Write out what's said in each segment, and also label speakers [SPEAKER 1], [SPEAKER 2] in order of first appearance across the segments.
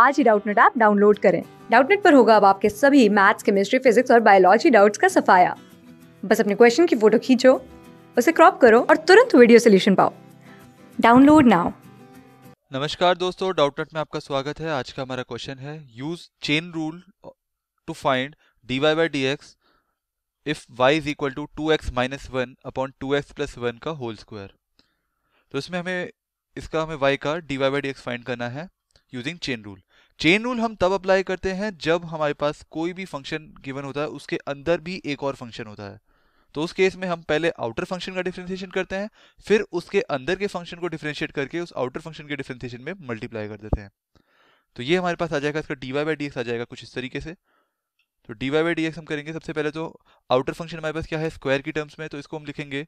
[SPEAKER 1] आज ही Doubtnut app download करें डाउटनेट पर होगा अब आपके सभी मैथ्स केमिस्ट्री फिजिक्स और बायोलॉजी डाउट्स का सफाया बस अपने क्वेश्चन की फोटो खींचो उसे क्रॉप करो और तुरंत वीडियो सोल्यूशन पाओ डाउनलोड नाउ
[SPEAKER 2] नमस्कार दोस्तों डाउटनेट में आपका स्वागत है आज का हमारा क्वेश्चन है use chain rule to find d y by d x if y is equal to two x minus one upon two x plus one का होल स्क्वायर तो इसमें हमें इसका हमें वाई का d y by d x find करना है using chain rule chain rule हम तब अप्लाई करते हैं जब हमारे पास कोई भी फंक्शन गिवन होता है उसके अंदर भी एक और फंक्शन होता है तो उस केस में हम पहले आउटर फंक्शन का डिफ्रेंसिएशन करते हैं फिर उसके अंदर के फंक्शन को डिफ्रेंशिएट करके उस आउटर फंक्शन के डिफ्रेंसिएशन में मल्टीप्लाई कर देते हैं तो ये हमारे पास आ जाएगा इसका d y by d x आ जाएगा कुछ इस तरीके से तो d y by d x हम करेंगे सबसे पहले तो आउटर फंक्शन हमारे पास क्या है स्क्वायर की टर्म्स में तो इसको हम लिखेंगे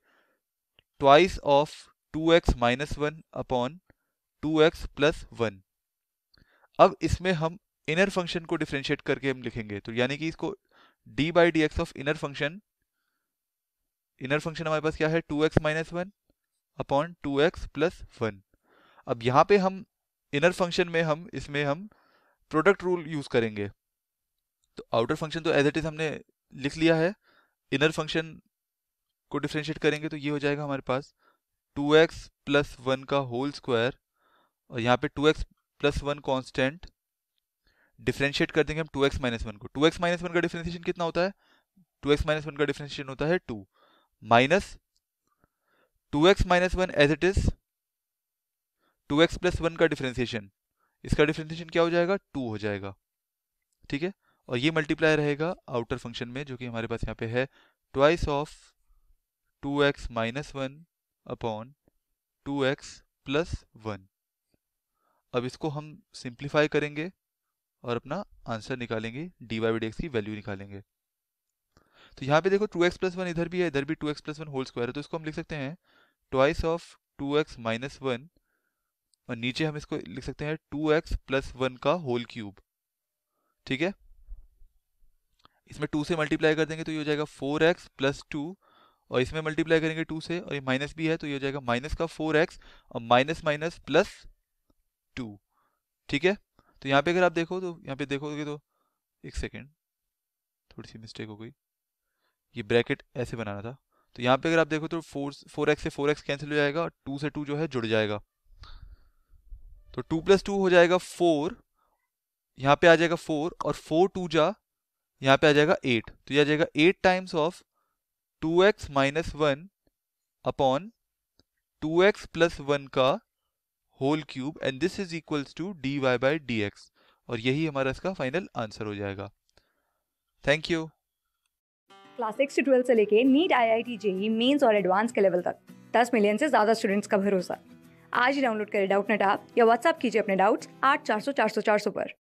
[SPEAKER 2] twice of two x minus one upon two x plus one अब इसमें हम इनर फंक्शन को डिफ्रेंशिएट करके हम लिखेंगे तो यानी कि इसको d by d x of inner function inner function हमारे पास क्या है two x minus one upon two x plus one अब यहाँ पे हम इनर फंक्शन में हम इसमें हम प्रोडक्ट रूल यूज करेंगे तो आउटर फंक्शन तो एज इट इज हमने लिख लिया है इनर फंक्शन को डिफ्रेंशिएट करेंगे तो ये हो जाएगा हमारे पास टू एक्स प्लस वन का होल स्क्वायर और यहाँ पे two x plus one constant differentiate कर देंगे हम टू एक्स माइनस वन को टू एक्स माइनस वन का डिफ्रेंशिएशन कितना होता है टू एक्स माइनस वन का डिफ्रेंशिएशन होता है two minus two x minus one as it is two x plus one का डिफ्रेंशिएशन इसका डिफ्रेंशिएशन क्या हो जाएगा टू हो जाएगा ठीक है और ये मल्टीप्लाई रहेगा आउटर फंक्शन में जो कि हमारे पास यहाँ पे है twice of two x minus one upon two x plus one अब इसको हम सिंप्लीफाई करेंगे और अपना आंसर निकालेंगे डी वाई डी एक्स की वैल्यू निकालेंगे तो यहाँ पे देखो टू एक्स प्लस वन इधर भी है इधर भी two x plus one whole square है तो इसको हम लिख सकते हैं twice of two x minus one और नीचे हम इसको लिख सकते हैं टू एक्स प्लस वन का होल क्यूब ठीक है इसमें टू से मल्टीप्लाई कर देंगे तो ये हो जाएगा फोर एक्स प्लस टू और इसमें मल्टीप्लाई करेंगे टू से और ये माइनस भी है तो ये हो जाएगा माइनस का फोर एक्स और माइनस माइनस प्लस टू ठीक है तो यहाँ पे अगर आप देखो तो यहाँ पे देखोगे तो एक सेकेंड थोड़ी सी मिस्टेक हो गई ये ब्रैकेट ऐसे बनाना था तो यहाँ पे अगर आप देखो तो फोर फोर एक्स से फोर एक्स कैंसिल हो जाएगा और टू से टू जो है जुड़ जाएगा तो टू प्लस टू हो जाएगा फोर यहाँ पे आ जाएगा फोर और फोर टू जा यहाँ पे आ जाएगा एट तो यह आ जाएगा eight times of two x minus one upon two x plus one का whole cube and this is equals to d y by d x और यही हमारा इसका फाइनल आंसर हो जाएगा थैंक यू
[SPEAKER 1] क्लास सिक्स से ट्वेल्थ से लेके NEET I I T JEE mains और एडवांस के लेवल तक दस मिलियन से ज़्यादा स्टूडेंट्स का भरोसा आज ही डाउनलोड करें डाउट नेट आप या व्हाट्सअप कीजिए अपने डाउट्स आठ चार सौ चार सौ चार सौ पर